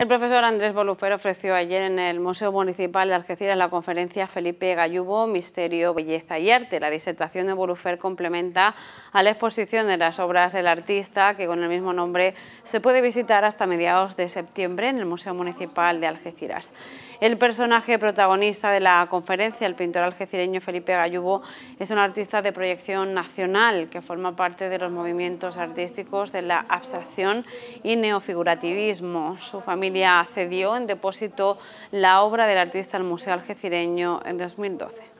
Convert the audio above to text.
El profesor Andrés Bolufer ofreció ayer en el Museo Municipal de Algeciras la conferencia Felipe Gallubo, Misterio, Belleza y Arte. La disertación de Bolufer complementa a la exposición de las obras del artista, que con el mismo nombre se puede visitar hasta mediados de septiembre en el Museo Municipal de Algeciras. El personaje protagonista de la conferencia, el pintor algecireño Felipe Gallubo, es un artista de proyección nacional que forma parte de los movimientos artísticos de la abstracción y neofigurativismo. Su familia en depósito la obra del artista al Museo Algecireño en 2012.